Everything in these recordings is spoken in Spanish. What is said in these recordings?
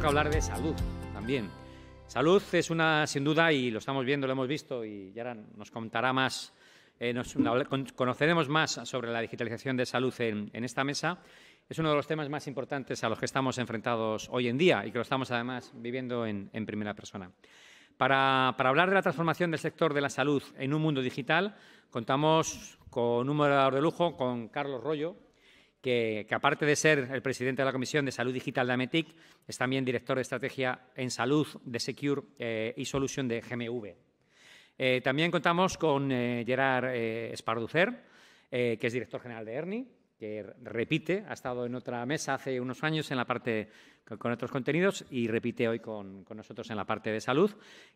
que hablar de salud también. Salud es una, sin duda, y lo estamos viendo, lo hemos visto, y ya nos contará más, eh, conoceremos más sobre la digitalización de salud en, esta mesa. Es uno de los temas más importantes a los que estamos enfrentados hoy en día y que lo estamos además viviendo en, primera persona. Para, para, hablar de la transformación del sector de la salud en un mundo digital, contamos con un moderador de lujo, con Carlos Rollo, que, aparte de ser el presidente de la Comisión de Salud Digital de Ametic, es también director de Estrategia en Salud de Secure eh, y Solución de GMV. Eh, también contamos con eh, Gerard Esparducer, que es director general de ERNI, que repite, ha estado en otra mesa hace unos años en la parte con otros contenidos y repite hoy con, nosotros en la parte de salud.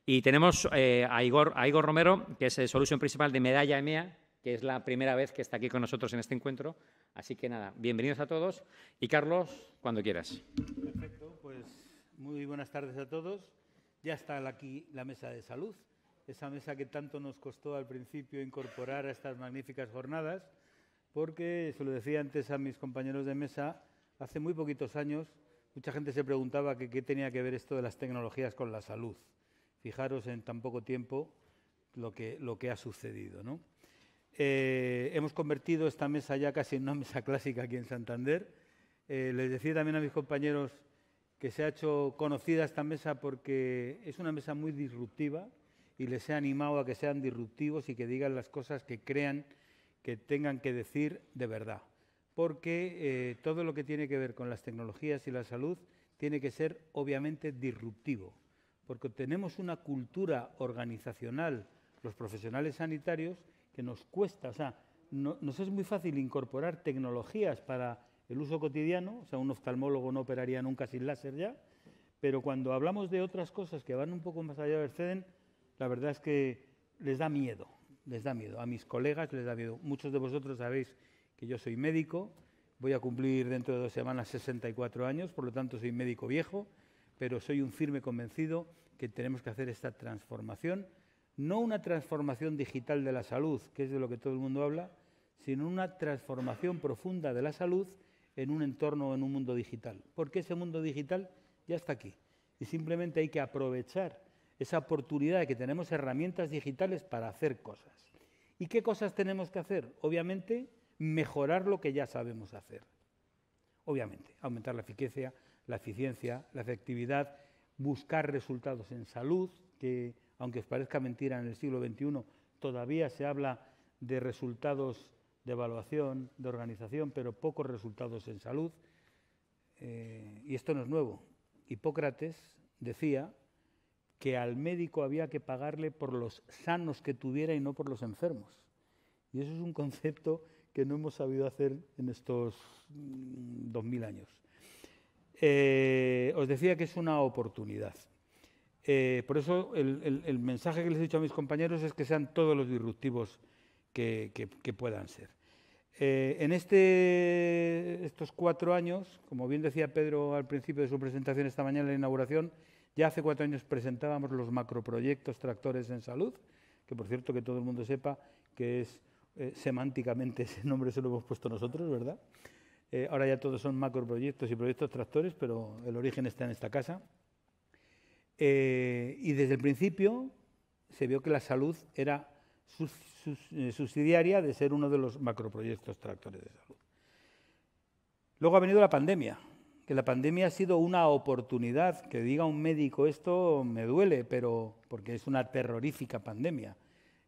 Y tenemos a, Igor, a Igor Romero, que es el solución principal de Medalla EMEA, que es la primera vez que está aquí con nosotros en este encuentro. Así que nada, bienvenidos a todos y Carlos, cuando quieras. Perfecto, pues muy buenas tardes a todos. Ya está aquí la mesa de salud, esa mesa que tanto nos costó al principio incorporar a estas magníficas jornadas, porque, se lo decía antes a mis compañeros de mesa, hace muy poquitos años mucha gente se preguntaba qué tenía que ver esto de las tecnologías con la salud. Fijaros en tan poco tiempo lo que, lo que ha sucedido. ¿no? Eh, hemos convertido esta mesa ya casi en una mesa clásica aquí en Santander. Eh, les decía también a mis compañeros que se ha hecho conocida esta mesa porque es una mesa muy disruptiva y les he animado a que sean disruptivos y que digan las cosas que crean que tengan que decir de verdad. Porque eh, todo lo que tiene que ver con las tecnologías y la salud tiene que ser obviamente disruptivo. Porque tenemos una cultura organizacional, los profesionales sanitarios, que nos cuesta, o sea, no, nos es muy fácil incorporar tecnologías para el uso cotidiano, o sea, un oftalmólogo no operaría nunca sin láser ya, pero cuando hablamos de otras cosas que van un poco más allá del CEDEN, la verdad es que les da miedo, les da miedo, a mis colegas les da miedo. Muchos de vosotros sabéis que yo soy médico, voy a cumplir dentro de dos semanas 64 años, por lo tanto soy médico viejo, pero soy un firme convencido que tenemos que hacer esta transformación no una transformación digital de la salud, que es de lo que todo el mundo habla, sino una transformación profunda de la salud en un entorno, en un mundo digital. Porque ese mundo digital ya está aquí. Y simplemente hay que aprovechar esa oportunidad de que tenemos herramientas digitales para hacer cosas. ¿Y qué cosas tenemos que hacer? Obviamente, mejorar lo que ya sabemos hacer. Obviamente, aumentar la eficacia, la eficiencia, la efectividad, buscar resultados en salud, que aunque os parezca mentira, en el siglo XXI todavía se habla de resultados de evaluación, de organización, pero pocos resultados en salud. Eh, y esto no es nuevo. Hipócrates decía que al médico había que pagarle por los sanos que tuviera y no por los enfermos. Y eso es un concepto que no hemos sabido hacer en estos mm, dos mil años. Eh, os decía que es una oportunidad. Eh, por eso el, mensaje que les he dicho a mis compañeros es que sean todos los disruptivos que, puedan ser. Eh, en este, estos cuatro años, como bien decía Pedro al principio de su presentación esta mañana en la inauguración, ya hace cuatro años presentábamos los macroproyectos tractores en salud, que por cierto que todo el mundo sepa que es eh, semánticamente ese nombre se lo hemos puesto nosotros, ¿verdad? ahora ya todos son macroproyectos y proyectos tractores, pero el origen está en esta casa. Eh, y desde el principio se vio que la salud era eh, subsidiaria de ser uno de los macroproyectos tractores de salud. Luego ha venido la pandemia, que la pandemia ha sido una oportunidad, que diga un médico esto me duele, pero porque es una terrorífica pandemia.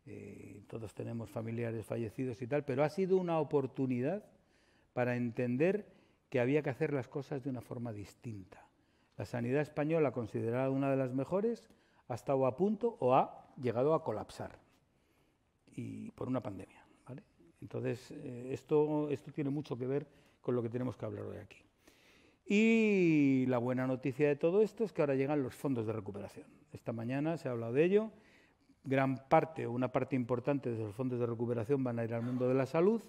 Eh, todos tenemos familiares fallecidos y tal, pero ha sido una oportunidad para entender que había que hacer las cosas de una forma distinta. La sanidad española, considerada una de las mejores, ha estado a punto o ha llegado a colapsar y por una pandemia. Entonces, eh, esto, esto tiene mucho que ver con lo que tenemos que hablar hoy aquí. Y la buena noticia de todo esto es que ahora llegan los fondos de recuperación. Esta mañana se ha hablado de ello. Gran parte o una parte importante de los fondos de recuperación van a ir al mundo de la salud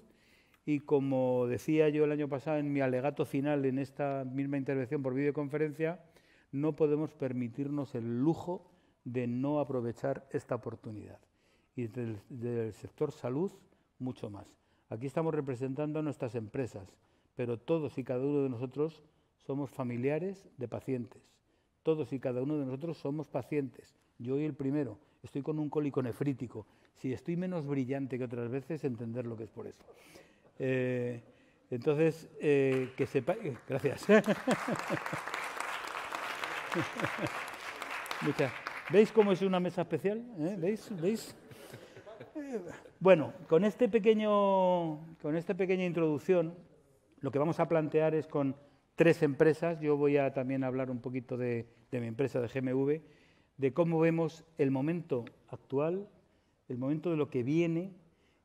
y como decía yo el año pasado en mi alegato final en esta misma intervención por videoconferencia, no podemos permitirnos el lujo de no aprovechar esta oportunidad. Y desde el sector salud, mucho más. Aquí estamos representando a nuestras empresas, pero todos y cada uno de nosotros somos familiares de pacientes. Todos y cada uno de nosotros somos pacientes. Yo hoy el primero, estoy con un cólico nefrítico. Si estoy menos brillante que otras veces, entender lo que es por eso. Eh, entonces, eh, que sepa. Eh, gracias. Muchas. ¿Veis cómo es una mesa especial? ¿Veis? ¿Veis? Bueno, con, este pequeño, con esta pequeña introducción, lo que vamos a plantear es con tres empresas. Yo voy a también hablar un poquito de mi empresa, de GMV, de cómo vemos el momento actual, el momento de lo que viene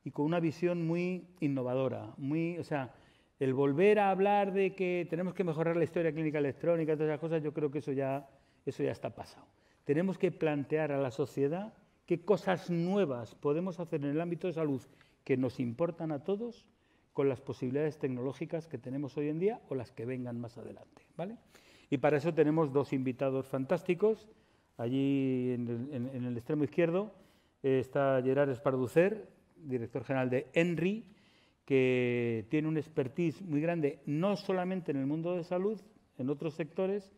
y con una visión muy innovadora, muy, o sea, el volver a hablar de que tenemos que mejorar la historia clínica electrónica, todas esas cosas, yo creo que eso ya, eso ya está pasado. Tenemos que plantear a la sociedad qué cosas nuevas podemos hacer en el ámbito de salud que nos importan a todos con las posibilidades tecnológicas que tenemos hoy en día o las que vengan más adelante. ¿vale? Y para eso tenemos dos invitados fantásticos. Allí en el, extremo izquierdo eh, está Gerard Esparducer, director general de ENRI, que tiene un expertise muy grande, no solamente en el mundo de salud, en otros sectores,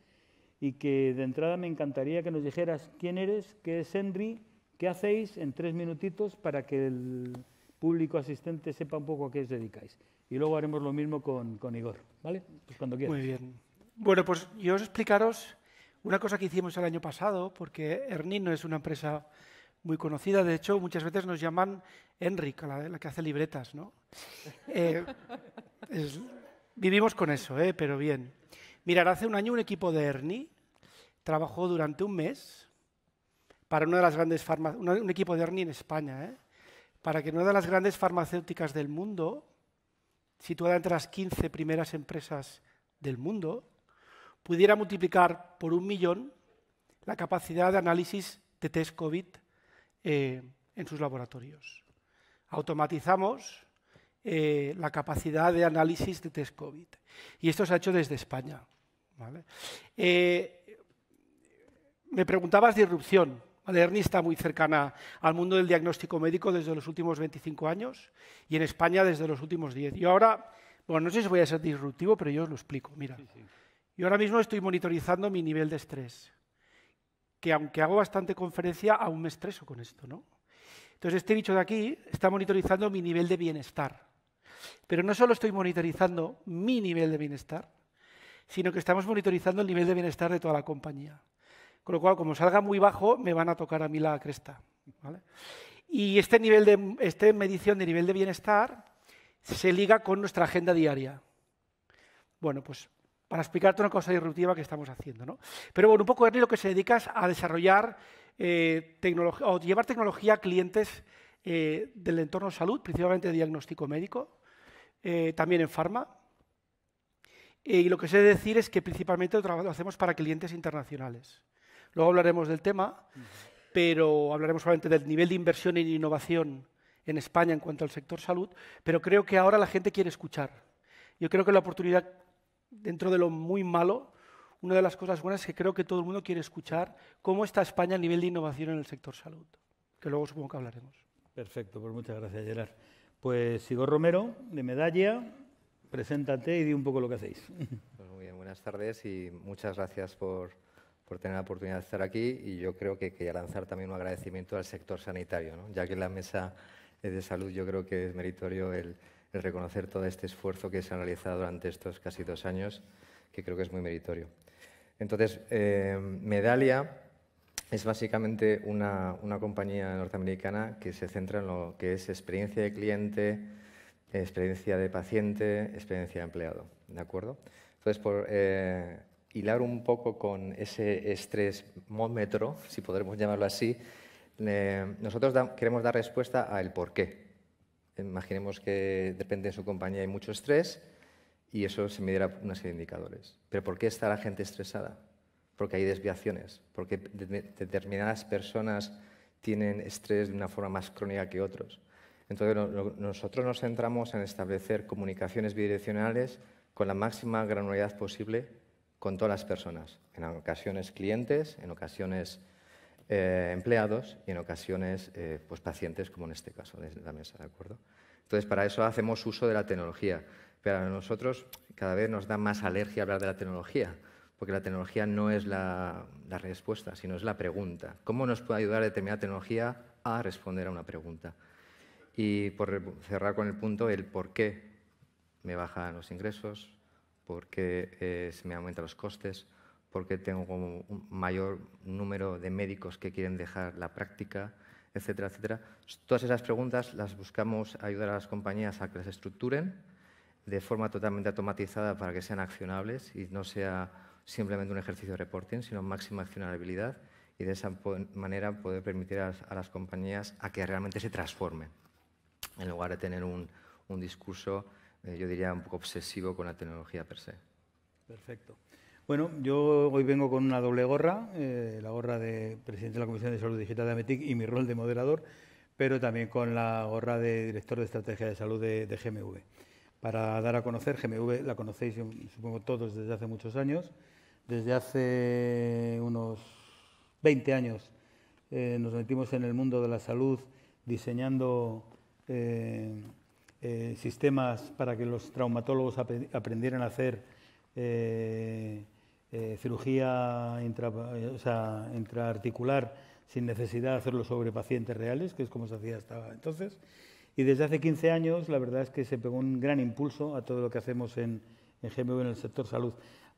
y que de entrada me encantaría que nos dijeras quién eres, qué es ENRI, qué hacéis en tres minutitos para que el público asistente sepa un poco a qué os dedicáis. Y luego haremos lo mismo con, con Igor, ¿vale? Pues cuando quieras. Muy bien. Bueno, pues yo os explicaros una cosa que hicimos el año pasado, porque Ernino no es una empresa muy conocida. De hecho, muchas veces nos llaman Enrique, la, que hace libretas, ¿no? Eh, vivimos con eso, ¿eh? pero bien. Mirar, hace un año un equipo de Ernie trabajó durante un mes para una de las grandes farmacéuticas, un, equipo de Ernie en España, eh, para que una de las grandes farmacéuticas del mundo, situada entre las 15 primeras empresas del mundo, pudiera multiplicar por un millón la capacidad de análisis de test COVID eh, en sus laboratorios. Automatizamos eh, la capacidad de análisis de test COVID. Y esto se ha hecho desde España. Eh, me preguntabas disrupción, irrupción. está muy cercana al mundo del diagnóstico médico desde los últimos 25 años y en España desde los últimos 10. Y ahora, bueno, no sé si voy a ser disruptivo, pero yo os lo explico. Mira, yo ahora mismo estoy monitorizando mi nivel de estrés que aunque hago bastante conferencia, aún me estreso con esto, ¿no? Entonces, este bicho de aquí está monitorizando mi nivel de bienestar. Pero no solo estoy monitorizando mi nivel de bienestar, sino que estamos monitorizando el nivel de bienestar de toda la compañía. Con lo cual, como salga muy bajo, me van a tocar a mí la cresta. ¿vale? Y este nivel de, esta medición de nivel de bienestar se liga con nuestra agenda diaria. Bueno, pues para explicarte una cosa disruptiva que estamos haciendo. ¿no? Pero bueno, un poco Ernie lo que se dedicas a desarrollar eh, tecnología o llevar tecnología a clientes eh, del entorno salud, principalmente de diagnóstico médico, eh, también en farma. y lo que sé decir es que principalmente lo, hacemos para clientes internacionales. Luego hablaremos del tema, pero hablaremos solamente del nivel de inversión en innovación en España en cuanto al sector salud, pero creo que ahora la gente quiere escuchar. Yo creo que la oportunidad dentro de lo muy malo, una de las cosas buenas es que creo que todo el mundo quiere escuchar cómo está España a nivel de innovación en el sector salud, que luego supongo que hablaremos. Perfecto, pues muchas gracias, Gerard. Pues sigo Romero, de Medalla, preséntate y di un poco lo que hacéis. Pues muy bien, buenas tardes y muchas gracias por, por tener la oportunidad de estar aquí y yo creo que quería lanzar también un agradecimiento al sector sanitario, ya que en la mesa de salud yo creo que es meritorio el, reconocer todo este esfuerzo que se ha realizado durante estos casi dos años, que creo que es muy meritorio. Entonces, eh, Medalia es básicamente una, compañía norteamericana que se centra en lo que es experiencia de cliente, experiencia de paciente, experiencia de empleado. ¿De acuerdo? Entonces, por eh, hilar un poco con ese estrés si podremos llamarlo así, eh, nosotros queremos dar respuesta al por qué. Imaginemos que depende de su compañía hay mucho estrés y eso se midiera una serie de indicadores. Pero ¿por qué está la gente estresada? Porque hay desviaciones, porque determinadas personas tienen estrés de una forma más crónica que otros. Entonces nosotros nos centramos en establecer comunicaciones bidireccionales con la máxima granularidad posible con todas las personas, en ocasiones clientes, en ocasiones eh, empleados y en ocasiones eh, pues pacientes, como en este caso de la mesa, ¿de acuerdo? Entonces, para eso hacemos uso de la tecnología, pero a nosotros cada vez nos da más alergia hablar de la tecnología, porque la tecnología no es la, la respuesta, sino es la pregunta. ¿Cómo nos puede ayudar determinada tecnología a responder a una pregunta? Y por cerrar con el punto, el por qué me bajan los ingresos, por qué eh, se me aumentan los costes, porque tengo un mayor número de médicos que quieren dejar la práctica, etcétera, etcétera. Todas esas preguntas las buscamos ayudar a las compañías a que las estructuren de forma totalmente automatizada para que sean accionables y no sea simplemente un ejercicio de reporting, sino máxima accionabilidad y de esa manera poder permitir a las compañías a que realmente se transformen, en lugar de tener un, discurso, eh, yo diría, un poco obsesivo con la tecnología per se. Perfecto. Bueno, yo hoy vengo con una doble gorra, eh, la gorra de presidente de la Comisión de Salud Digital de Ametic y mi rol de moderador, pero también con la gorra de director de Estrategia de Salud de, GMV. Para dar a conocer, GMV la conocéis supongo todos desde hace muchos años. Desde hace unos 20 años eh, nos metimos en el mundo de la salud diseñando eh, sistemas para que los traumatólogos aprendieran a hacer eh, cirugía eh, intraarticular sin necesidad de hacerlo sobre pacientes reales, que es como se hacía hasta entonces. Y desde hace 15 años, la verdad es que se pegó un gran impulso a todo lo que hacemos en, GMV en el sector salud.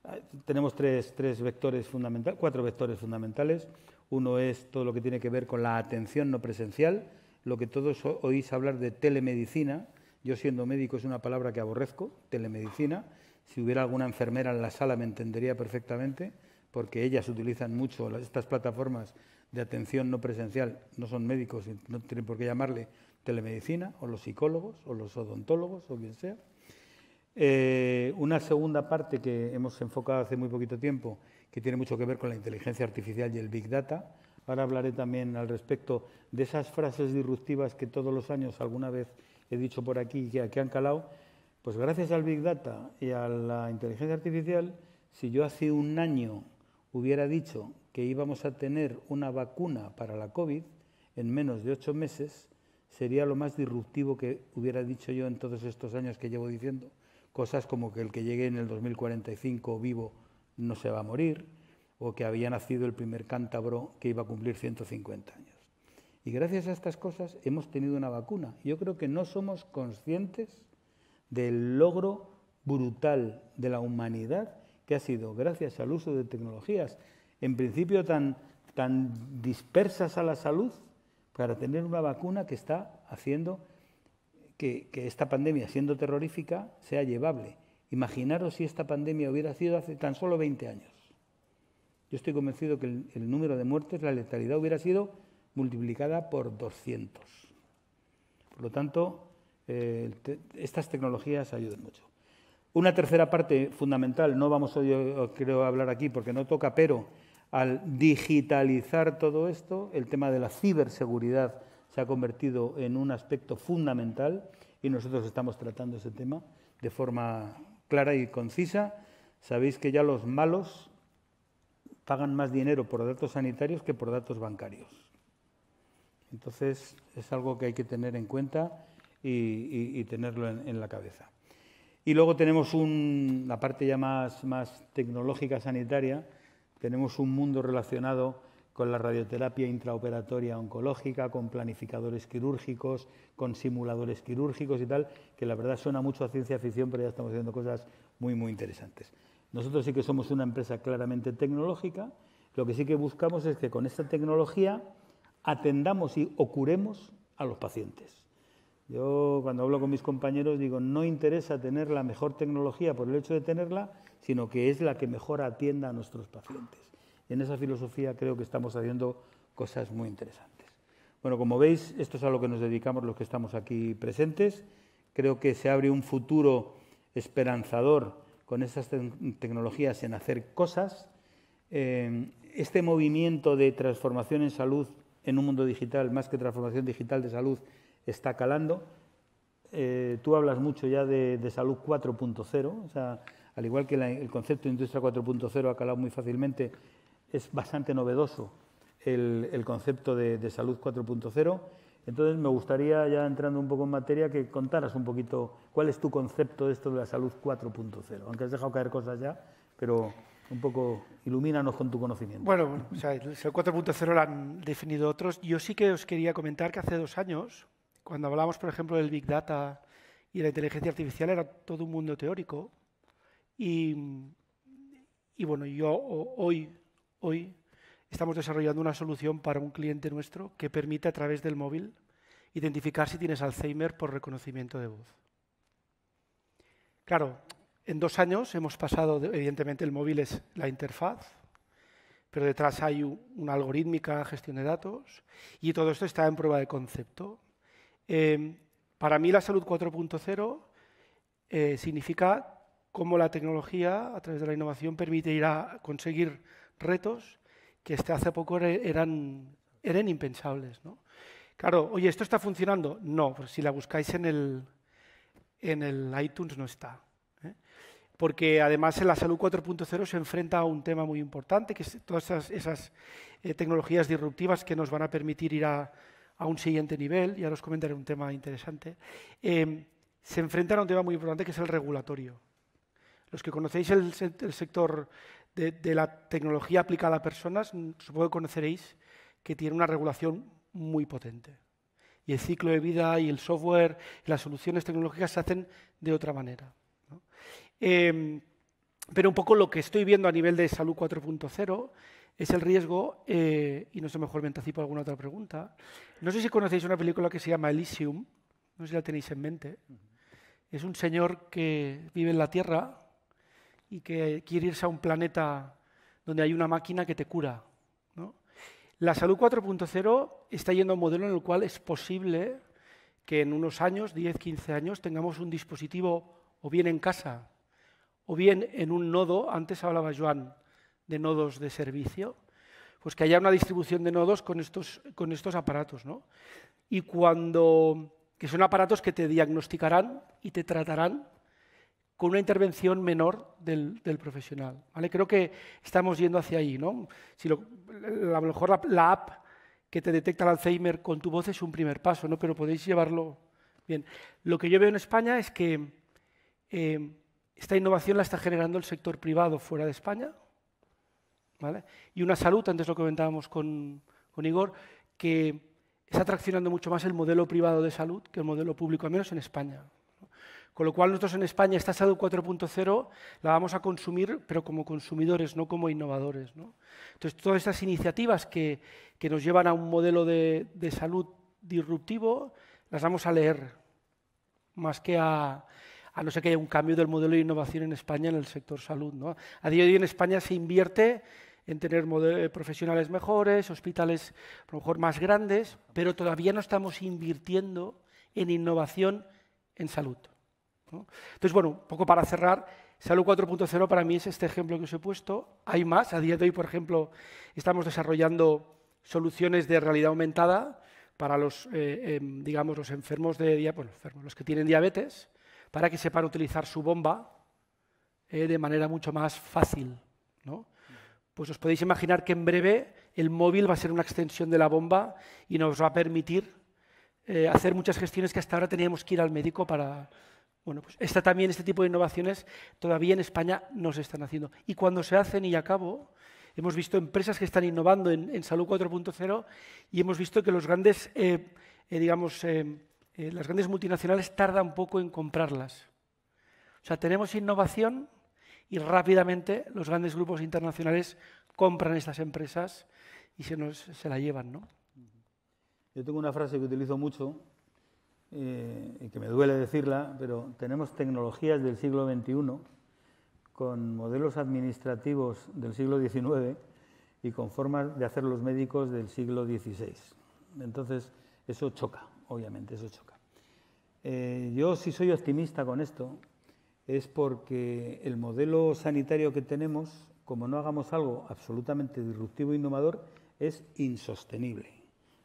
Ah, tenemos tres, tres vectores fundamentales, cuatro vectores fundamentales. Uno es todo lo que tiene que ver con la atención no presencial, lo que todos oís hablar de telemedicina. Yo siendo médico es una palabra que aborrezco, telemedicina si hubiera alguna enfermera en la sala me entendería perfectamente, porque ellas utilizan mucho estas plataformas de atención no presencial, no son médicos y no tienen por qué llamarle telemedicina, o los psicólogos, o los odontólogos, o quien sea. Eh, una segunda parte que hemos enfocado hace muy poquito tiempo, que tiene mucho que ver con la inteligencia artificial y el Big Data. Ahora hablaré también al respecto de esas frases disruptivas que todos los años alguna vez he dicho por aquí y que, que han calado pues gracias al Big Data y a la inteligencia artificial, si yo hace un año hubiera dicho que íbamos a tener una vacuna para la COVID en menos de ocho meses, sería lo más disruptivo que hubiera dicho yo en todos estos años que llevo diciendo. Cosas como que el que llegue en el 2045 vivo no se va a morir, o que había nacido el primer cántabro que iba a cumplir 150 años. Y gracias a estas cosas hemos tenido una vacuna. Yo creo que no somos conscientes del logro brutal de la humanidad que ha sido gracias al uso de tecnologías, en principio tan, tan dispersas a la salud, para tener una vacuna que está haciendo que, esta pandemia, siendo terrorífica, sea llevable. Imaginaros si esta pandemia hubiera sido hace tan solo 20 años. Yo estoy convencido que el, el, número de muertes, la letalidad hubiera sido multiplicada por 200. Por lo tanto, eh, estas tecnologías ayudan mucho. Una tercera parte fundamental, no vamos hoy, eh, a hablar aquí porque no toca, pero al digitalizar todo esto, el tema de la ciberseguridad se ha convertido en un aspecto fundamental y nosotros estamos tratando ese tema de forma clara y concisa. Sabéis que ya los malos pagan más dinero por datos sanitarios que por datos bancarios. Entonces, es algo que hay que tener en cuenta y, tenerlo en, la cabeza. Y luego tenemos la parte ya más, más tecnológica sanitaria, tenemos un mundo relacionado con la radioterapia intraoperatoria oncológica, con planificadores quirúrgicos, con simuladores quirúrgicos y tal, que la verdad suena mucho a ciencia ficción, pero ya estamos haciendo cosas muy, muy interesantes. Nosotros sí que somos una empresa claramente tecnológica, lo que sí que buscamos es que con esta tecnología atendamos y ocuremos a los pacientes. Yo cuando hablo con mis compañeros digo, no interesa tener la mejor tecnología por el hecho de tenerla, sino que es la que mejor atienda a nuestros pacientes. Y en esa filosofía creo que estamos haciendo cosas muy interesantes. Bueno, como veis, esto es a lo que nos dedicamos los que estamos aquí presentes. Creo que se abre un futuro esperanzador con esas tecnologías en hacer cosas. Eh, este movimiento de transformación en salud en un mundo digital, más que transformación digital de salud, está calando. Eh, tú hablas mucho ya de, salud 4.0, o sea, al igual que el concepto de industria 4.0 ha calado muy fácilmente, es bastante novedoso el, concepto de, salud 4.0. Entonces me gustaría, ya entrando un poco en materia, que contaras un poquito cuál es tu concepto de esto de la salud 4.0, aunque has dejado caer cosas ya, pero un poco ilumínanos con tu conocimiento. Bueno, bueno o sea, el 4.0 lo han definido otros. Yo sí que os quería comentar que hace dos años cuando hablábamos, por ejemplo, del Big Data y la inteligencia artificial, era todo un mundo teórico. Y, bueno, yo hoy, estamos desarrollando una solución para un cliente nuestro que permite a través del móvil identificar si tienes Alzheimer por reconocimiento de voz. Claro, en dos años hemos pasado, evidentemente el móvil es la interfaz, pero detrás hay una algorítmica gestión de datos y todo esto está en prueba de concepto. Em, para mí la salud 4.0 eh, significa cómo la tecnología, a través de la innovación, permite ir a conseguir retos que hasta hace poco eran, impensables. Claro, oye, ¿esto está funcionando? No, pues si la buscáis en el, iTunes no está. ¿eh? Porque además en la salud 4.0 se enfrenta a un tema muy importante, que es todas esas, eh, tecnologías disruptivas que nos van a permitir ir a a un siguiente nivel, y ahora os comentaré un tema interesante, eh, se enfrentan a un tema muy importante que es el regulatorio. Los que conocéis el, sector de, la tecnología aplicada a personas, mm, supongo que conoceréis que tiene una regulación muy potente. Y el ciclo de vida y el software y las soluciones tecnológicas se hacen de otra manera. Eh, pero un poco lo que estoy viendo a nivel de Salud 4.0 es el riesgo, eh, y no sé mejor me anticipo alguna otra pregunta. No sé si conocéis una película que se llama Elysium, no sé si la tenéis en mente. Es un señor que vive en la Tierra y que quiere irse a un planeta donde hay una máquina que te cura. La salud 4.0 está yendo a un modelo en el cual es posible que en unos años, 10, 15 años, tengamos un dispositivo o bien en casa o bien en un nodo, antes hablaba Joan de nodos de servicio? Pues que haya una distribución de nodos con estos, con estos aparatos, Y cuando, que son aparatos que te diagnosticarán y te tratarán con una intervención menor del, profesional. ¿vale? Creo que estamos yendo hacia ahí. ¿no? Si a lo mejor la, app que te detecta el Alzheimer con tu voz es un primer paso, ¿no? pero podéis llevarlo bien. Lo que yo veo en España es que eh, esta innovación la está generando el sector privado fuera de España y una salud, antes lo comentábamos con, con Igor, que está traccionando mucho más el modelo privado de salud que el modelo público, al menos en España. Con lo cual nosotros en España esta salud 4.0 la vamos a consumir, pero como consumidores, no como innovadores. Entonces, todas estas iniciativas que, que, nos llevan a un modelo de, de, salud disruptivo, las vamos a leer, más que a, a no ser que haya un cambio del modelo de innovación en España en el sector salud. ¿no? A día de hoy en España se invierte en tener eh, profesionales mejores, hospitales a lo mejor más grandes, pero todavía no estamos invirtiendo en innovación en salud. Entonces, bueno, un poco para cerrar, Salud 4.0 para mí es este ejemplo que os he puesto. Hay más. A día de hoy, por ejemplo, estamos desarrollando soluciones de realidad aumentada para los, eh, em, digamos, los enfermos de diabetes, los que tienen diabetes, para que sepan utilizar su bomba eh, de manera mucho más fácil. ¿no? pues os podéis imaginar que en breve el móvil va a ser una extensión de la bomba y nos va a permitir eh, hacer muchas gestiones que hasta ahora teníamos que ir al médico para... Bueno, pues también este tipo de innovaciones todavía en España no se están haciendo. Y cuando se hacen y acabo, hemos visto empresas que están innovando en, salud 4.0 y hemos visto que los grandes, eh, eh, digamos, las grandes multinacionales tardan poco en comprarlas. O sea, tenemos innovación, y rápidamente los grandes grupos internacionales compran estas empresas y se, nos, se la llevan. ¿no? Yo tengo una frase que utilizo mucho eh, y que me duele decirla, pero tenemos tecnologías del siglo XXI con modelos administrativos del siglo XIX y con formas de hacer los médicos del siglo XVI. Entonces, eso choca, obviamente, eso choca. Eh, yo sí soy optimista con esto, es porque el modelo sanitario que tenemos, como no hagamos algo absolutamente disruptivo e innovador, es insostenible.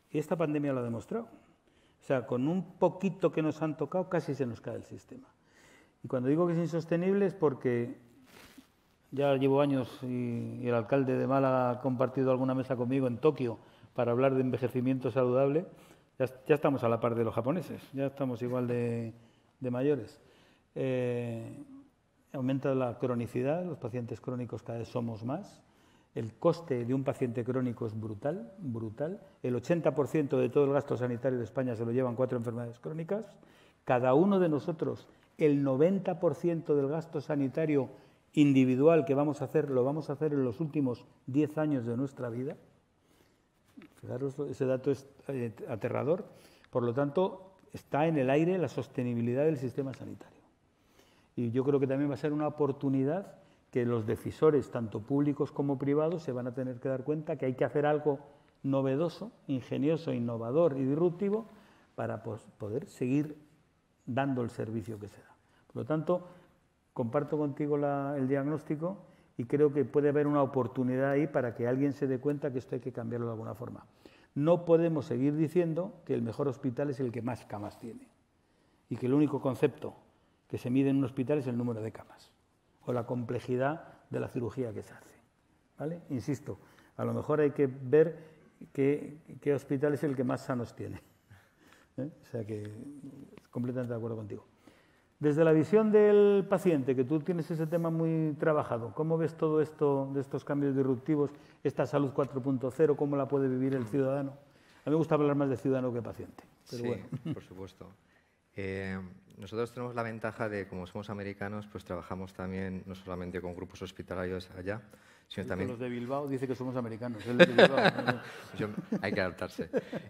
Y esta pandemia lo ha demostrado. O sea, con un poquito que nos han tocado, casi se nos cae el sistema. Y cuando digo que es insostenible es porque ya llevo años y, el alcalde de Málaga ha compartido alguna mesa conmigo en Tokio para hablar de envejecimiento saludable. Ya, estamos a la par de los japoneses, ya estamos igual de mayores. Eh, aumenta la cronicidad, los pacientes crónicos cada vez somos más. El coste de un paciente crónico es brutal, brutal. El 80% de todo el gasto sanitario de España se lo llevan cuatro enfermedades crónicas. Cada uno de nosotros, el 90% del gasto sanitario individual que vamos a hacer, lo vamos a hacer en los últimos 10 años de nuestra vida. Fijaros, ese dato es eh, aterrador. Por lo tanto, está en el aire la sostenibilidad del sistema sanitario y yo creo que también va a ser una oportunidad que los decisores, tanto públicos como privados, se van a tener que dar cuenta que hay que hacer algo novedoso, ingenioso, innovador y disruptivo para pues, poder seguir dando el servicio que se da. Por lo tanto, comparto contigo el diagnóstico y creo que puede haber una oportunidad ahí para que alguien se dé cuenta que esto hay que cambiarlo de alguna forma. No podemos seguir diciendo que el mejor hospital es el que más camas tiene y que el único concepto que se mide en un hospital es el número de camas o la complejidad de la cirugía que se hace. ¿vale? Insisto, a lo mejor hay que ver qué, hospital es el que más sanos tiene. ¿eh? O sea que completamente de acuerdo contigo. Desde la visión del paciente, que tú tienes ese tema muy trabajado, ¿cómo ves todo esto de estos cambios disruptivos, esta salud 4.0, cómo la puede vivir el ciudadano? A mí me gusta hablar más de ciudadano que paciente. Pero sí, bueno. por supuesto. Eh, nosotros tenemos la ventaja de, como somos americanos, pues trabajamos también no solamente con grupos hospitalarios allá, sino también... Los de Bilbao dice que somos americanos. hay que adaptarse.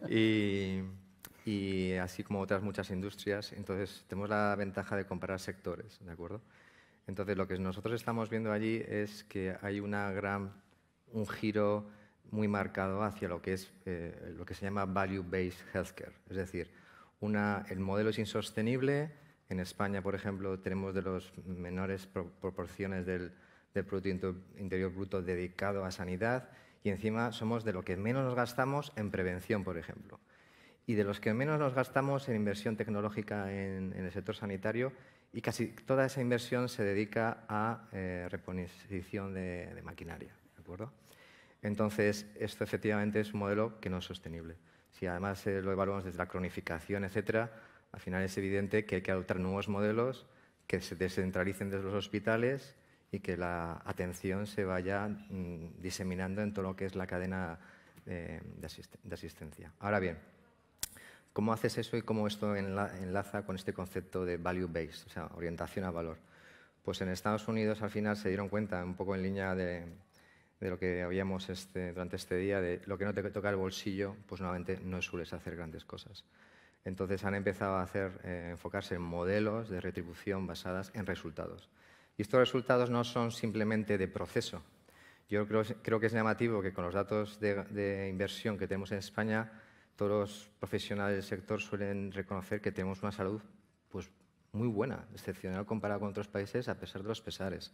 Y, así como otras muchas industrias, entonces tenemos la ventaja de comparar sectores, ¿de acuerdo? Entonces lo que nosotros estamos viendo allí es que hay una gran, un giro muy marcado hacia lo que es eh, lo que se llama value-based healthcare, es decir, el modelo es insostenible. En España, por ejemplo, tenemos de las menores proporciones del, del Producto Interior Bruto dedicado a sanidad y encima somos de los que menos nos gastamos en prevención, por ejemplo. Y de los que menos nos gastamos en inversión tecnológica en, el sector sanitario y casi toda esa inversión se dedica a eh, reposición de, maquinaria. Entonces, esto efectivamente es un modelo que no es sostenible si además eh, lo evaluamos desde la cronificación, etcétera, al final es evidente que hay que adoptar nuevos modelos que se descentralicen desde los hospitales y que la atención se vaya mm, diseminando en todo lo que es la cadena eh, de, asistencia. Ahora bien, ¿cómo haces eso y cómo esto enlaza con este concepto de value-based, o sea, orientación a valor? Pues en Estados Unidos al final se dieron cuenta, un poco en línea de, de lo que habíamos este, durante este día, de lo que no te toca el bolsillo, pues nuevamente no sueles hacer grandes cosas. Entonces han empezado a hacer, eh, enfocarse en modelos de retribución basadas en resultados. Y estos resultados no son simplemente de proceso. Yo creo, creo que es llamativo que con los datos de, inversión que tenemos en España, todos los profesionales del sector suelen reconocer que tenemos una salud pues, muy buena, excepcional comparada con otros países, a pesar de los pesares.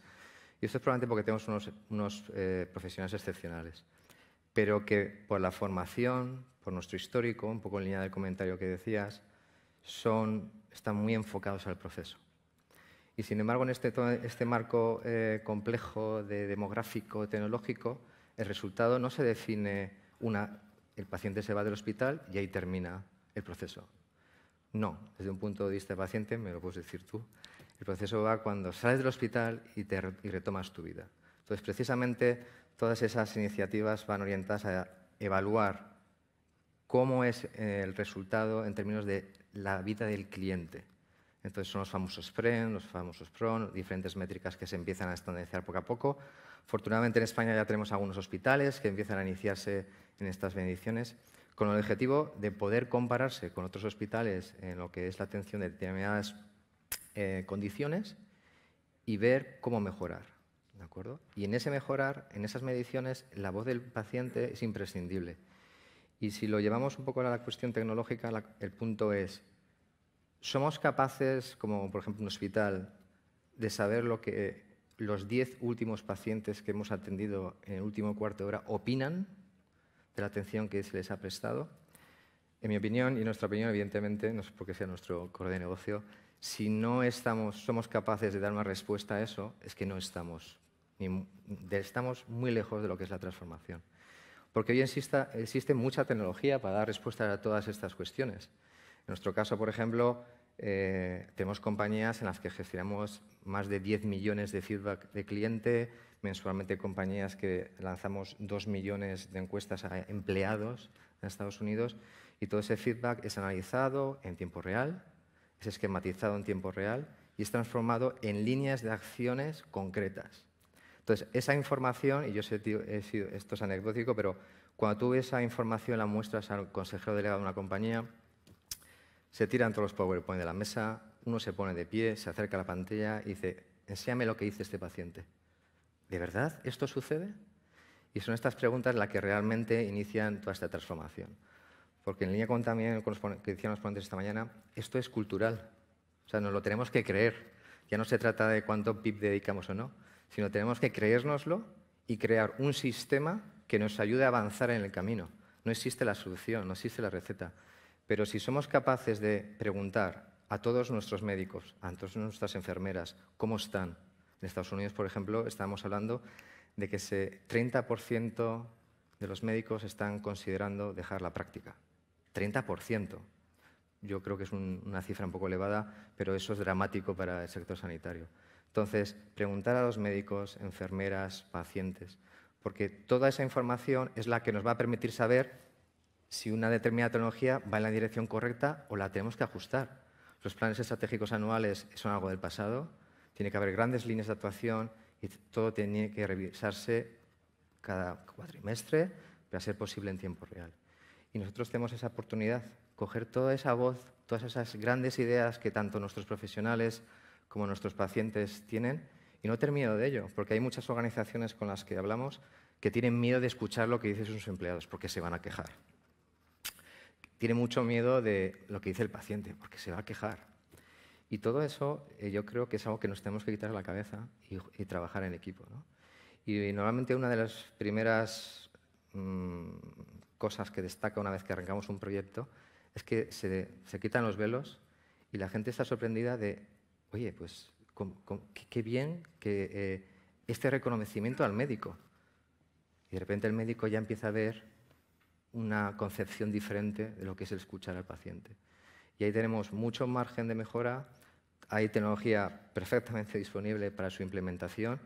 Y esto es probablemente porque tenemos unos, unos eh, profesionales excepcionales, pero que por la formación, por nuestro histórico, un poco en línea del comentario que decías, son, están muy enfocados al proceso. Y sin embargo, en este, este marco eh, complejo de demográfico, tecnológico, el resultado no se define una, el paciente se va del hospital y ahí termina el proceso. No, desde un punto de vista de paciente, me lo puedes decir tú, el proceso va cuando sales del hospital y, retomas tu vida. Entonces, precisamente, todas esas iniciativas van orientadas a evaluar cómo es eh, el resultado en términos de la vida del cliente. Entonces son los famosos PREN, los famosos PRON, diferentes métricas que se empiezan a estandarizar poco a poco. Afortunadamente en España ya tenemos algunos hospitales que empiezan a iniciarse en estas mediciones con el objetivo de poder compararse con otros hospitales en lo que es la atención de determinadas eh, condiciones y ver cómo mejorar. ¿de acuerdo? Y en ese mejorar, en esas mediciones, la voz del paciente es imprescindible. Y si lo llevamos un poco a la cuestión tecnológica, el punto es, ¿somos capaces, como por ejemplo un hospital, de saber lo que los diez últimos pacientes que hemos atendido en el último cuarto de hora opinan de la atención que se les ha prestado? En mi opinión, y nuestra opinión evidentemente, no es porque sea nuestro core de negocio, si no estamos, somos capaces de dar una respuesta a eso, es que no estamos, estamos muy lejos de lo que es la transformación. Porque hoy existe mucha tecnología para dar respuesta a todas estas cuestiones. En nuestro caso, por ejemplo, eh, tenemos compañías en las que gestionamos más de 10 millones de feedback de cliente, mensualmente compañías que lanzamos 2 millones de encuestas a empleados en Estados Unidos y todo ese feedback es analizado en tiempo real, es esquematizado en tiempo real y es transformado en líneas de acciones concretas. Entonces, esa información, y yo sé, que esto es anecdótico, pero cuando tú esa información la muestras al consejero delegado de una compañía, se tiran todos los PowerPoint de la mesa, uno se pone de pie, se acerca a la pantalla y dice, enséame lo que dice este paciente. ¿De verdad esto sucede? Y son estas preguntas las que realmente inician toda esta transformación. Porque en línea con también que decían los ponentes esta mañana, esto es cultural. O sea, nos lo tenemos que creer. Ya no se trata de cuánto PIB dedicamos o no, sino tenemos que creérnoslo y crear un sistema que nos ayude a avanzar en el camino. No existe la solución, no existe la receta. Pero si somos capaces de preguntar a todos nuestros médicos, a todas nuestras enfermeras, cómo están. En Estados Unidos, por ejemplo, estamos hablando de que ese 30% de los médicos están considerando dejar la práctica. 30%. Yo creo que es una cifra un poco elevada, pero eso es dramático para el sector sanitario. Entonces, preguntar a los médicos, enfermeras, pacientes, porque toda esa información es la que nos va a permitir saber si una determinada tecnología va en la dirección correcta o la tenemos que ajustar. Los planes estratégicos anuales son algo del pasado, tiene que haber grandes líneas de actuación y todo tiene que revisarse cada cuatrimestre para ser posible en tiempo real. Y nosotros tenemos esa oportunidad, coger toda esa voz, todas esas grandes ideas que tanto nuestros profesionales como nuestros pacientes tienen y no tener miedo de ello, porque hay muchas organizaciones con las que hablamos que tienen miedo de escuchar lo que dicen sus empleados porque se van a quejar. Tienen mucho miedo de lo que dice el paciente porque se va a quejar. Y todo eso eh, yo creo que es algo que nos tenemos que quitar a la cabeza y, trabajar en equipo. ¿no? Y, normalmente una de las primeras mm, cosas que destaca una vez que arrancamos un proyecto es que se, se quitan los velos y la gente está sorprendida de, oye, pues qué, bien que eh, este reconocimiento al médico. Y de repente el médico ya empieza a ver una concepción diferente de lo que es el escuchar al paciente. Y ahí tenemos mucho margen de mejora, hay tecnología perfectamente disponible para su implementación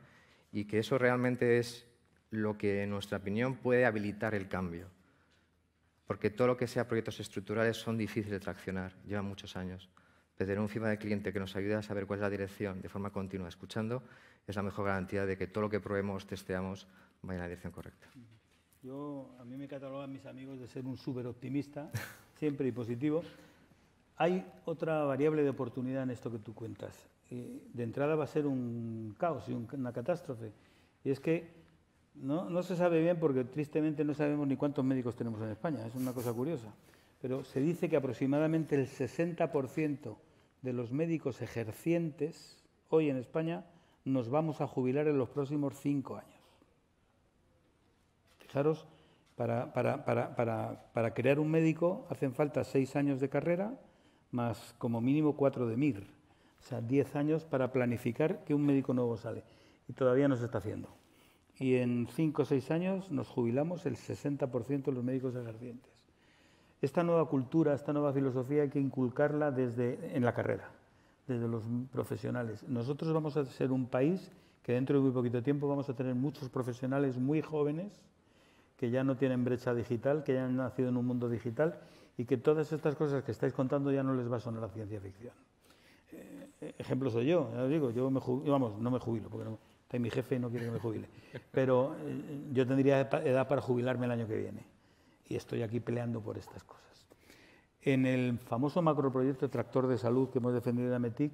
y que eso realmente es lo que, en nuestra opinión, puede habilitar el cambio porque todo lo que sea proyectos estructurales son difíciles de traccionar, llevan muchos años. Pero tener un firma de cliente que nos ayude a saber cuál es la dirección de forma continua, escuchando, es la mejor garantía de que todo lo que probemos, testeamos, vaya en la dirección correcta. Yo, a mí me catalogan mis amigos de ser un súper optimista, siempre y positivo. Hay otra variable de oportunidad en esto que tú cuentas. Eh, de entrada va a ser un caos y una catástrofe. Y es que no, se sabe bien porque tristemente no sabemos ni cuántos médicos tenemos en España, es una cosa curiosa. Pero se dice que aproximadamente el 60% de los médicos ejercientes hoy en España nos vamos a jubilar en los próximos cinco años. Fijaros, para, para crear un médico hacen falta seis años de carrera más como mínimo cuatro de MIR. O sea, diez años para planificar que un médico nuevo sale. Y todavía no se está haciendo y en 5 o 6 años nos jubilamos el 60% de los médicos ejercientes. Esta nueva cultura, esta nueva filosofía hay que inculcarla desde, en la carrera, desde los profesionales. Nosotros vamos a ser un país que dentro de muy poquito tiempo vamos a tener muchos profesionales muy jóvenes que ya no tienen brecha digital, que ya han nacido en un mundo digital y que todas estas cosas que estáis contando ya no les va a sonar a ciencia ficción. Eh, ejemplo soy yo, ya os digo, yo me vamos, no me jubilo, porque no, hay mi jefe y no quiere que me jubile. Pero eh, yo tendría edad para jubilarme el año que viene. Y estoy aquí peleando por estas cosas. En el famoso macroproyecto Tractor de Salud que hemos defendido en AMETIC,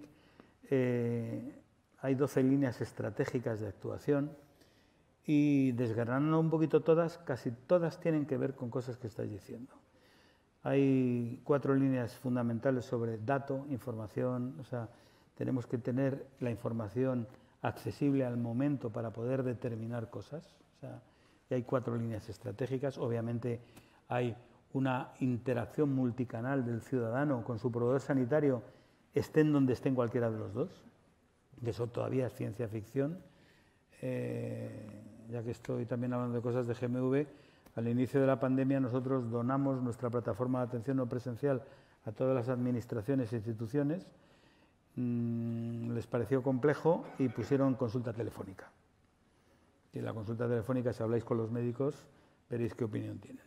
eh, hay 12 líneas estratégicas de actuación y desgranando un poquito todas, casi todas tienen que ver con cosas que estáis diciendo. Hay cuatro líneas fundamentales sobre dato, información, o sea, tenemos que tener la información accesible al momento para poder determinar cosas. O sea, y hay cuatro líneas estratégicas. Obviamente hay una interacción multicanal del ciudadano con su proveedor sanitario, estén donde estén cualquiera de los dos, de eso todavía es ciencia ficción. Eh, ya que estoy también hablando de cosas de GMV, al inicio de la pandemia nosotros donamos nuestra plataforma de atención no presencial a todas las administraciones e instituciones Mm, les pareció complejo y pusieron consulta telefónica. Y en la consulta telefónica, si habláis con los médicos, veréis qué opinión tienen.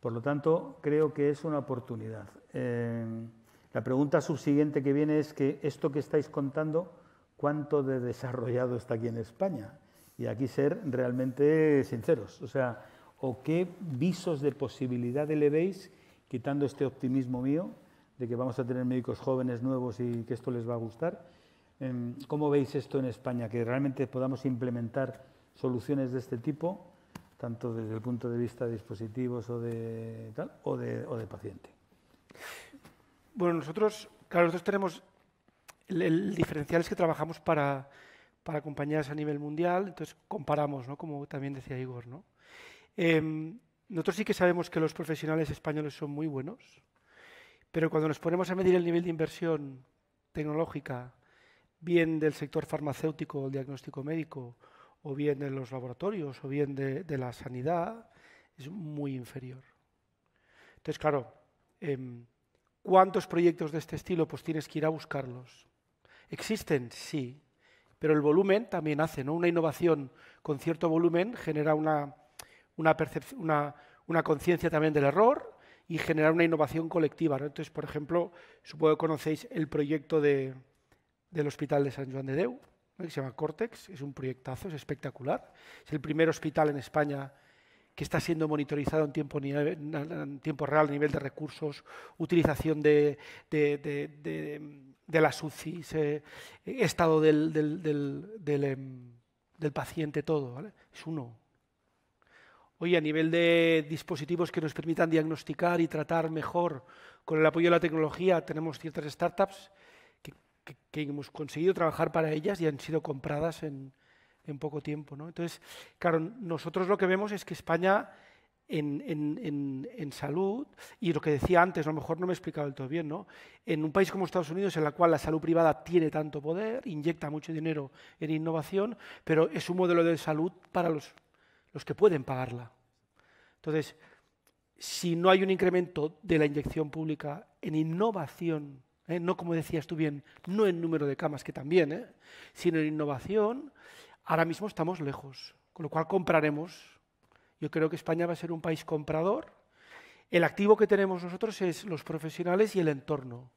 Por lo tanto, creo que es una oportunidad. Em, la pregunta subsiguiente que viene es que esto que estáis contando, ¿cuánto de desarrollado está aquí en España? Y aquí ser realmente sinceros. O sea, ¿o qué visos de posibilidad le veis, quitando este optimismo mío, de que vamos a tener médicos jóvenes nuevos y que esto les va a gustar. Em, ¿Cómo veis esto en España? Que realmente podamos implementar soluciones de este tipo, tanto desde el punto de vista de dispositivos o de, paciente. Bueno, nosotros, claro, nosotros tenemos el, diferencial es que trabajamos para, para, compañías a nivel mundial, entonces comparamos, Como también decía Igor, ¿no? Em, nosotros sí que sabemos que los profesionales españoles son muy buenos, pero cuando nos ponemos a medir el nivel de inversión tecnológica, bien del sector farmacéutico, el diagnóstico médico, o bien de los laboratorios, o bien de, la sanidad, es muy inferior. Entonces, claro, em, ¿cuántos proyectos de este estilo? Pues tienes que ir a buscarlos. ¿Existen? Sí, pero el volumen también hace, ¿no? Una innovación con cierto volumen genera una conciencia también del error y generar una innovación colectiva. Entonces, por ejemplo, supongo que conocéis el proyecto de, del Hospital de San Juan de Deu, que se llama Cortex, es un proyectazo, es espectacular. Es el primer hospital en España que está siendo monitorizado en tiempo, en tiempo real, a nivel de recursos, utilización de, de, de, las eh, estado del, del, em, del, paciente, todo. ¿vale? Es uno, Oye, a nivel de dispositivos que nos permitan diagnosticar y tratar mejor con el apoyo de la tecnología, tenemos ciertas startups que, hemos conseguido trabajar para ellas y han sido compradas en, poco tiempo. ¿no? Entonces, claro, nosotros lo que vemos es que España en, salud, y lo que decía antes, a lo mejor no me he explicado del todo bien, ¿no? en un país como Estados Unidos, en la cual la salud privada tiene tanto poder, inyecta mucho dinero en innovación, pero es un modelo de salud para los los que pueden pagarla. Entonces, si no hay un incremento de la inyección pública en innovación, ¿eh? no como decías tú bien, no en número de camas, que también, ¿eh? sino en innovación, ahora mismo estamos lejos, con lo cual compraremos. Yo creo que España va a ser un país comprador. El activo que tenemos nosotros es los profesionales y el entorno.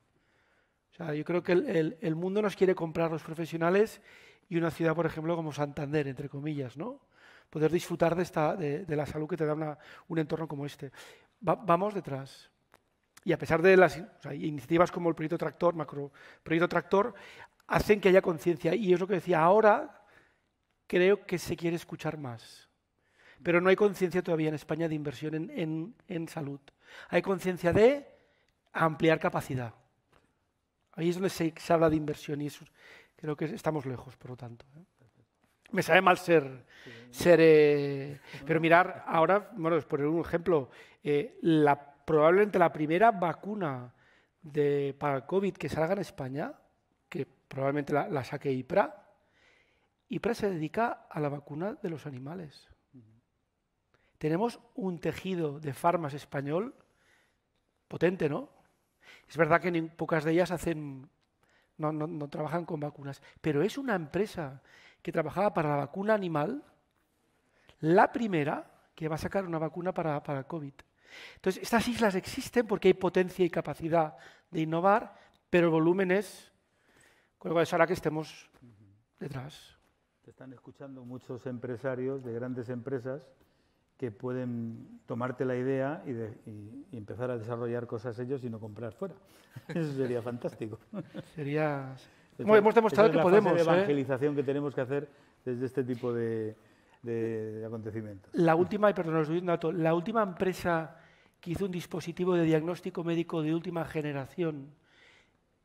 O sea, yo creo que el, el, el mundo nos quiere comprar los profesionales y una ciudad, por ejemplo, como Santander, entre comillas, ¿no? poder disfrutar de, esta, de, la salud que te da un entorno como este. vamos detrás. Y a pesar de las iniciativas como el proyecto Tractor, macro proyecto Tractor, hacen que haya conciencia. Y es lo que decía, ahora creo que se quiere escuchar más. Pero no hay conciencia todavía en España de inversión en, en, salud. Hay conciencia de ampliar capacidad. Ahí es donde se, habla de inversión y eso, creo que estamos lejos, por lo tanto. ¿eh? me sabe mal ser, ser eh, pero mirar ahora, bueno, poner un ejemplo, eh, la, probablemente la primera vacuna de, para COVID que salga en España, que probablemente la, la saque IPRA, IPRA se dedica a la vacuna de los animales. Tenemos un tejido de farmas español potente, ¿no? Es verdad que pocas de ellas hacen, no, no, no trabajan con vacunas, pero es una empresa que trabajaba para la vacuna animal, la primera que va a sacar una vacuna para, para COVID. Entonces, estas islas existen porque hay potencia y capacidad de innovar, pero el volumen es, con lo cual es ahora que estemos detrás. Te están escuchando muchos empresarios de grandes empresas que pueden tomarte la idea y, y, empezar a desarrollar cosas ellos y no comprar fuera. Eso sería fantástico. Sería, hemos demostrado que la podemos. ¿eh? evangelización que tenemos que hacer desde este tipo de, acontecimientos. La última, y perdón, os dato, la última empresa que hizo un dispositivo de diagnóstico médico de última generación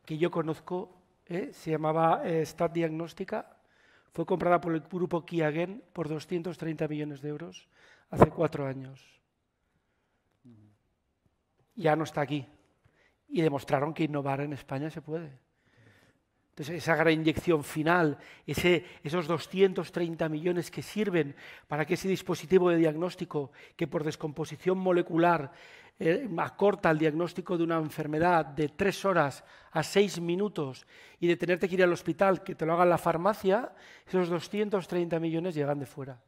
que yo conozco, ¿eh? se llamaba eh, Stat Diagnóstica, fue comprada por el grupo Kiagen por 230 millones de euros hace cuatro años. Ya no está aquí. Y demostraron que innovar en España se puede. Entonces, esa gran inyección final, esos 230 millones que sirven para que ese dispositivo de diagnóstico, que por descomposición molecular eh, acorta el diagnóstico de una enfermedad de tres horas a seis minutos y de tenerte que ir al hospital, que te lo haga la farmacia, esos 230 millones llegan de fuera.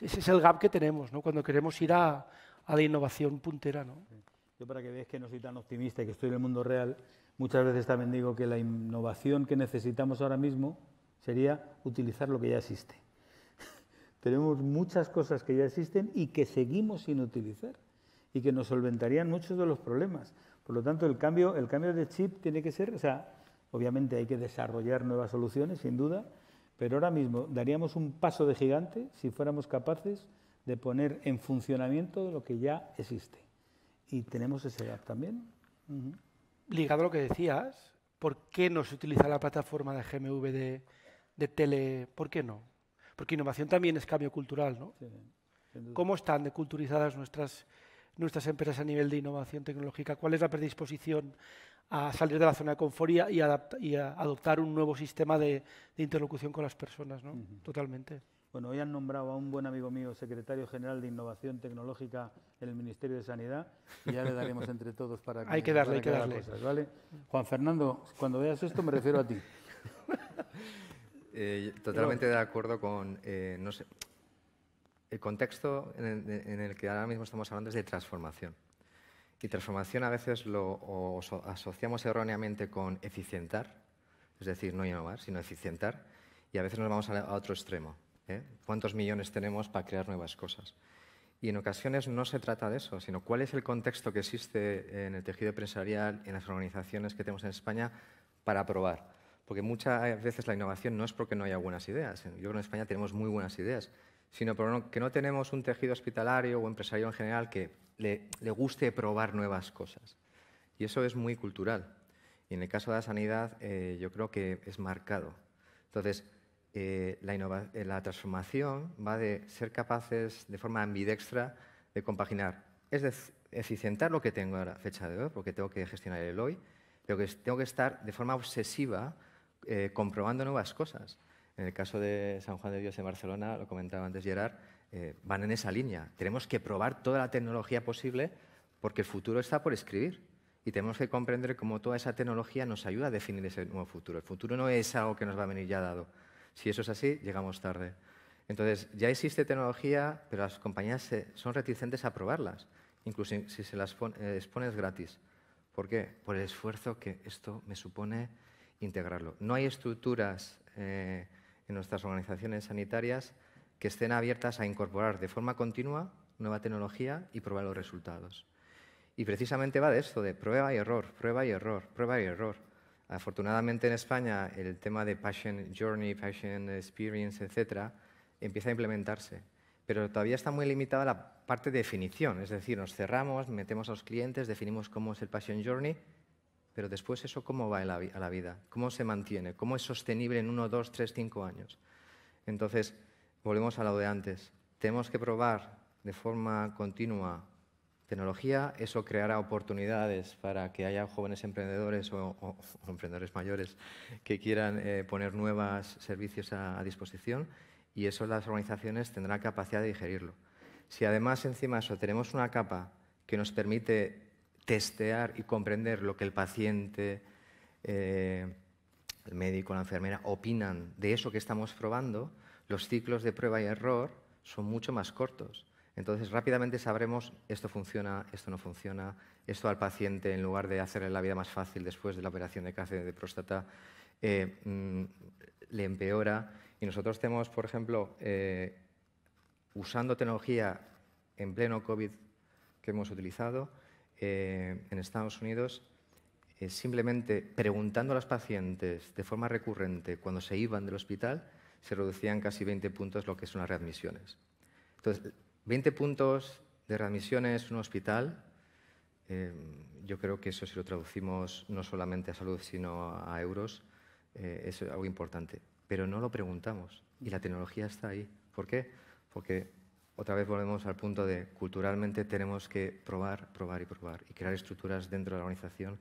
Ese es el gap que tenemos ¿no? cuando queremos ir a, a la innovación puntera. ¿no? Yo para que veas que no soy tan optimista y que estoy en el mundo real, Muchas veces también digo que la innovación que necesitamos ahora mismo sería utilizar lo que ya existe. Tenemos muchas cosas que ya existen y que seguimos sin utilizar y que nos solventarían muchos de los problemas. Por lo tanto, el cambio, el cambio de chip tiene que ser, o sea, obviamente hay que desarrollar nuevas soluciones, sin duda, pero ahora mismo daríamos un paso de gigante si fuéramos capaces de poner en funcionamiento lo que ya existe. Y tenemos ese gap también ligado a lo que decías, ¿por qué no se utiliza la plataforma de GMV de, tele? ¿Por qué no? Porque innovación también es cambio cultural, ¿no? ¿Cómo están deculturizadas nuestras, nuestras empresas a nivel de innovación tecnológica? ¿Cuál es la predisposición a salir de la zona de confort y, y adoptar un nuevo sistema de, interlocución con las personas? ¿no? Totalmente. Bueno, hoy han nombrado a un buen amigo mío secretario general de Innovación Tecnológica en el Ministerio de Sanidad y ya le daremos entre todos para que... hay que darle, hay que darle. ¿vale? Juan Fernando, cuando veas esto me refiero a ti. Eh, totalmente de acuerdo con, eh, no sé, el contexto en el, que ahora mismo estamos hablando es de transformación. Y transformación a veces lo asociamos erróneamente con eficientar, es decir, no innovar, sino eficientar, y a veces nos vamos a otro extremo, ¿eh? ¿Cuántos millones tenemos para crear nuevas cosas? Y en ocasiones no se trata de eso, sino cuál es el contexto que existe en el tejido empresarial, en las organizaciones que tenemos en España para probar. Porque muchas veces la innovación no es porque no haya buenas ideas. Yo creo que en España tenemos muy buenas ideas, sino porque no tenemos un tejido hospitalario o empresarial en general que le, le guste probar nuevas cosas. Y eso es muy cultural. Y en el caso de la sanidad, eh, yo creo que es marcado. Entonces, eh, eh, la, transformación va de ser capaces de forma ambidextra de compaginar. Es eficientar lo que tengo a la fecha de hoy, porque tengo que gestionar el hoy, pero que tengo que estar de forma obsesiva eh, comprobando nuevas cosas. En el caso de San Juan de Dios en Barcelona, lo comentaba antes Gerard, van en esa línea. Tenemos que probar toda la tecnología posible porque el futuro está por escribir. Y tenemos que comprender cómo toda esa tecnología nos ayuda a definir ese nuevo futuro. El futuro no es algo que nos va a venir ya dado si eso es así, llegamos tarde. Entonces, ya existe tecnología, pero las compañías son reticentes a probarlas, incluso si se las eh, expones gratis. ¿Por qué? Por el esfuerzo que esto me supone integrarlo. No hay estructuras eh, en nuestras organizaciones sanitarias que estén abiertas a incorporar de forma continua nueva tecnología y probar los resultados. Y precisamente va de esto, de prueba y error, prueba y error, prueba y error. Afortunadamente en España el tema de Passion Journey, Passion Experience, etcétera, empieza a implementarse, pero todavía está muy limitada la parte de definición, es decir, nos cerramos, metemos a los clientes, definimos cómo es el Passion Journey, pero después eso cómo va a la, a la vida, cómo se mantiene, cómo es sostenible en uno, dos, tres, cinco años. Entonces, volvemos a lo de antes, tenemos que probar de forma continua tecnología, eso creará oportunidades para que haya jóvenes emprendedores o, emprendedores mayores que quieran eh, poner nuevos servicios a, disposición y eso las organizaciones tendrán capacidad de digerirlo. Si además encima de eso tenemos una capa que nos permite testear y comprender lo que el paciente, eh, el médico, la enfermera opinan de eso que estamos probando, los ciclos de prueba y error son mucho más cortos entonces rápidamente sabremos esto funciona, esto no funciona, esto al paciente en lugar de hacerle la vida más fácil después de la operación de cáncer de próstata, eh, mm, le empeora. Y nosotros tenemos, por ejemplo, eh, usando tecnología en pleno COVID que hemos utilizado eh, en Estados Unidos, simplemente preguntando a los pacientes de forma recurrente cuando se iban del hospital, se reducían casi 20 puntos lo que son las readmisiones. Entonces, 20 puntos de readmisiones un hospital, eh, yo creo que eso si lo traducimos no solamente a salud, sino a euros, eh, es algo importante. Pero no lo preguntamos y la tecnología está ahí. ¿Por qué? Porque otra vez volvemos al punto de culturalmente tenemos que probar, probar y probar y crear estructuras dentro de la organización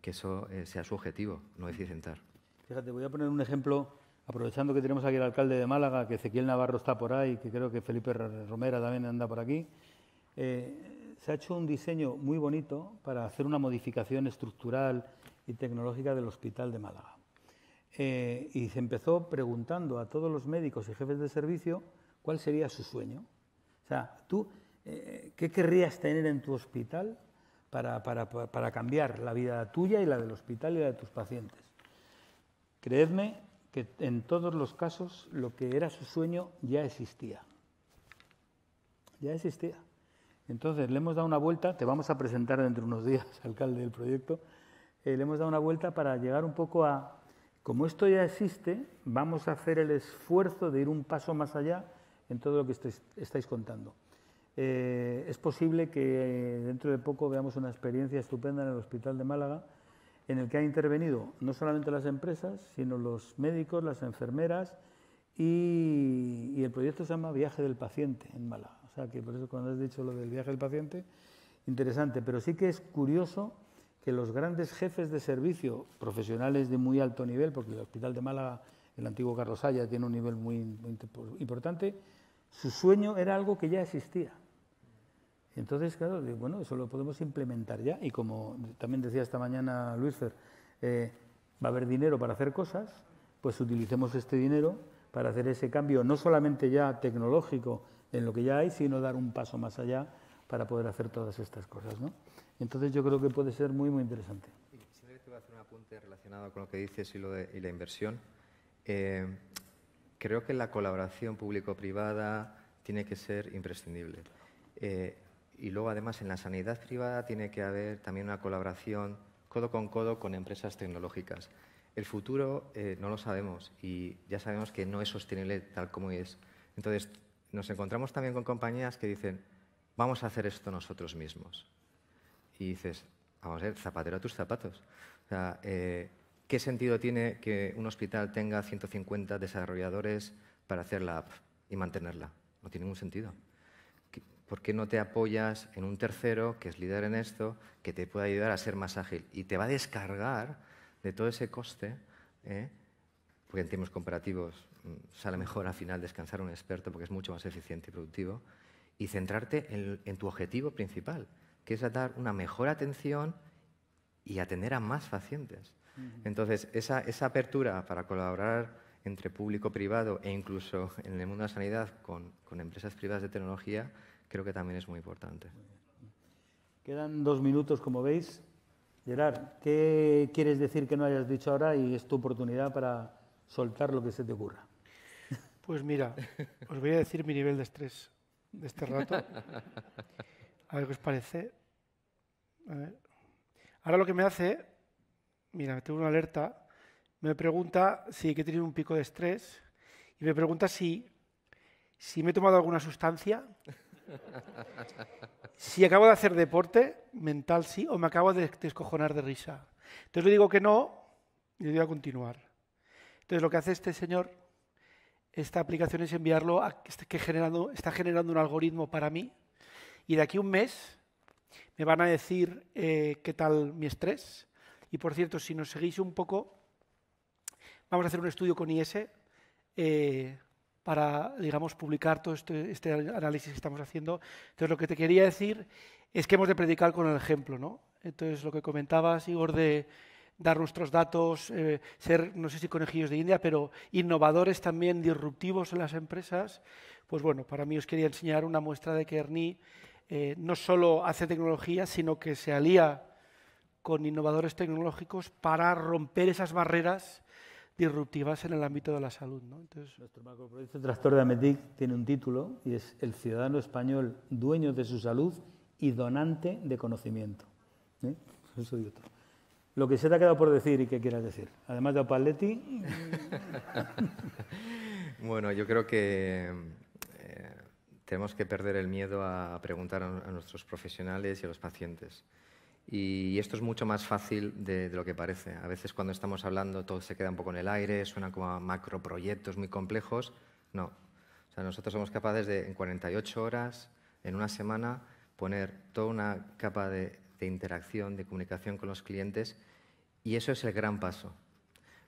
que eso eh, sea su objetivo, no eficientar. Fíjate, voy a poner un ejemplo aprovechando que tenemos aquí al alcalde de Málaga, que Ezequiel Navarro está por ahí, que creo que Felipe Romera también anda por aquí, eh, se ha hecho un diseño muy bonito para hacer una modificación estructural y tecnológica del Hospital de Málaga. Eh, y se empezó preguntando a todos los médicos y jefes de servicio cuál sería su sueño. O sea, tú, eh, ¿qué querrías tener en tu hospital para, para cambiar la vida tuya y la del hospital y la de tus pacientes? Creedme que en todos los casos lo que era su sueño ya existía. Ya existía. Entonces le hemos dado una vuelta, te vamos a presentar dentro de unos días, alcalde del proyecto, eh, le hemos dado una vuelta para llegar un poco a, como esto ya existe, vamos a hacer el esfuerzo de ir un paso más allá en todo lo que estáis, contando. Eh, es posible que dentro de poco veamos una experiencia estupenda en el Hospital de Málaga, en el que han intervenido no solamente las empresas, sino los médicos, las enfermeras y, el proyecto se llama Viaje del Paciente en Málaga. O sea que por eso cuando has dicho lo del viaje del paciente, interesante, pero sí que es curioso que los grandes jefes de servicio, profesionales de muy alto nivel, porque el Hospital de Málaga, el antiguo Carlos Haya, tiene un nivel muy importante, su sueño era algo que ya existía. Entonces, claro, bueno, eso lo podemos implementar ya. Y como también decía esta mañana Luisfer, eh, va a haber dinero para hacer cosas, pues utilicemos este dinero para hacer ese cambio, no solamente ya tecnológico en lo que ya hay, sino dar un paso más allá para poder hacer todas estas cosas. ¿no? Entonces yo creo que puede ser muy, muy interesante. te voy a hacer un apunte relacionado con lo que dices y, la inversión. Eh, creo que la colaboración público-privada tiene que ser imprescindible. Eh, y luego, además, en la sanidad privada tiene que haber también una colaboración codo con codo con empresas tecnológicas. El futuro eh, no lo sabemos y ya sabemos que no es sostenible tal como es. Entonces, nos encontramos también con compañías que dicen, vamos a hacer esto nosotros mismos. Y dices, vamos a ver, zapatero a tus zapatos. O sea, eh, ¿qué sentido tiene que un hospital tenga 150 desarrolladores para hacer la app y mantenerla? No tiene ningún sentido. ¿por qué no te apoyas en un tercero que es líder en esto, que te pueda ayudar a ser más ágil? Y te va a descargar de todo ese coste, ¿eh? porque en términos comparativos mm, sale mejor al final descansar un experto porque es mucho más eficiente y productivo, y centrarte en, tu objetivo principal, que es dar una mejor atención y atender a más pacientes. Entonces, esa, apertura para colaborar entre público-privado e incluso en el mundo de la sanidad con empresas privadas de tecnología, creo que también es muy importante. Quedan dos minutos, como veis. Gerard, ¿qué quieres decir que no hayas dicho ahora y es tu oportunidad para soltar lo que se te ocurra? Pues mira, os voy a decir mi nivel de estrés de este rato. A ver qué os parece. Ahora lo que me hace, mira, me tengo una alerta, me pregunta si he tenido un pico de estrés y me pregunta si, si me he tomado alguna sustancia si acabo de hacer deporte, mental sí, o me acabo de descojonar de risa. Entonces le digo que no y le digo a continuar. Entonces lo que hace este señor, esta aplicación es enviarlo a que generando, está generando un algoritmo para mí y de aquí un mes me van a decir eh, qué tal mi estrés. Y por cierto, si nos seguís un poco, vamos a hacer un estudio con IS eh, para, digamos, publicar todo este, este, análisis que estamos haciendo. Entonces, lo que te quería decir es que hemos de predicar con el ejemplo, ¿no? Entonces, lo que comentabas, Igor, de dar nuestros datos, eh, ser, no sé si conejillos de India, pero innovadores también, disruptivos en las empresas, pues bueno, para mí os quería enseñar una muestra de que Ernie eh, no solo hace tecnología, sino que se alía con innovadores tecnológicos para romper esas barreras irruptivas en el ámbito de la salud. ¿no? Entonces... Nuestro macroproyecto Tractor de Amedic tiene un título y es El ciudadano español dueño de su salud y donante de conocimiento. ¿eh? Eso Lo que se te ha quedado por decir y qué quieras decir. Además de Opaletti. bueno, yo creo que eh, tenemos que perder el miedo a preguntar a nuestros profesionales y a los pacientes. Y esto es mucho más fácil de, lo que parece. A veces cuando estamos hablando todo se queda un poco en el aire, suena como macroproyectos muy complejos. No. O sea, nosotros somos capaces de en 48 horas, en una semana, poner toda una capa de, interacción, de comunicación con los clientes. Y eso es el gran paso.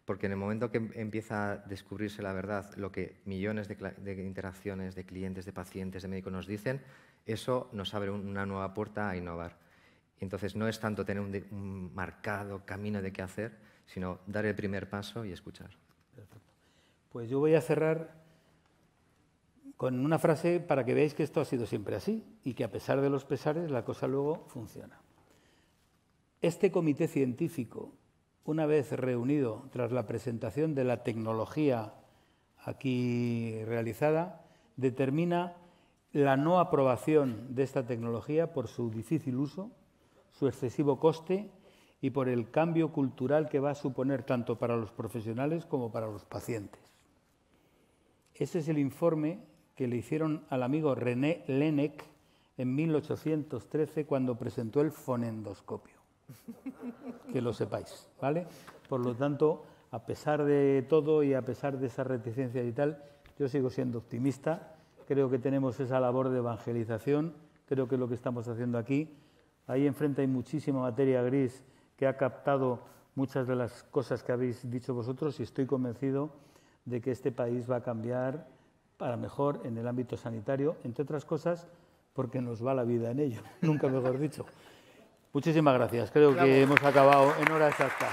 Porque en el momento que empieza a descubrirse la verdad, lo que millones de interacciones de clientes, de pacientes, de médicos nos dicen, eso nos abre una nueva puerta a innovar entonces no es tanto tener un, marcado camino de qué hacer, sino dar el primer paso y escuchar. Pues yo voy a cerrar con una frase para que veáis que esto ha sido siempre así y que a pesar de los pesares la cosa luego funciona. Este comité científico, una vez reunido tras la presentación de la tecnología aquí realizada, determina la no aprobación de esta tecnología por su difícil uso su excesivo coste y por el cambio cultural que va a suponer tanto para los profesionales como para los pacientes. Ese es el informe que le hicieron al amigo René Lenec en 1813 cuando presentó el fonendoscopio. que lo sepáis, ¿vale? Por lo tanto, a pesar de todo y a pesar de esa reticencia y tal, yo sigo siendo optimista. Creo que tenemos esa labor de evangelización. Creo que lo que estamos haciendo aquí Ahí enfrente hay muchísima materia gris que ha captado muchas de las cosas que habéis dicho vosotros y estoy convencido de que este país va a cambiar para mejor en el ámbito sanitario, entre otras cosas porque nos va la vida en ello, nunca mejor dicho. Muchísimas gracias, creo que hemos acabado en hora exacta.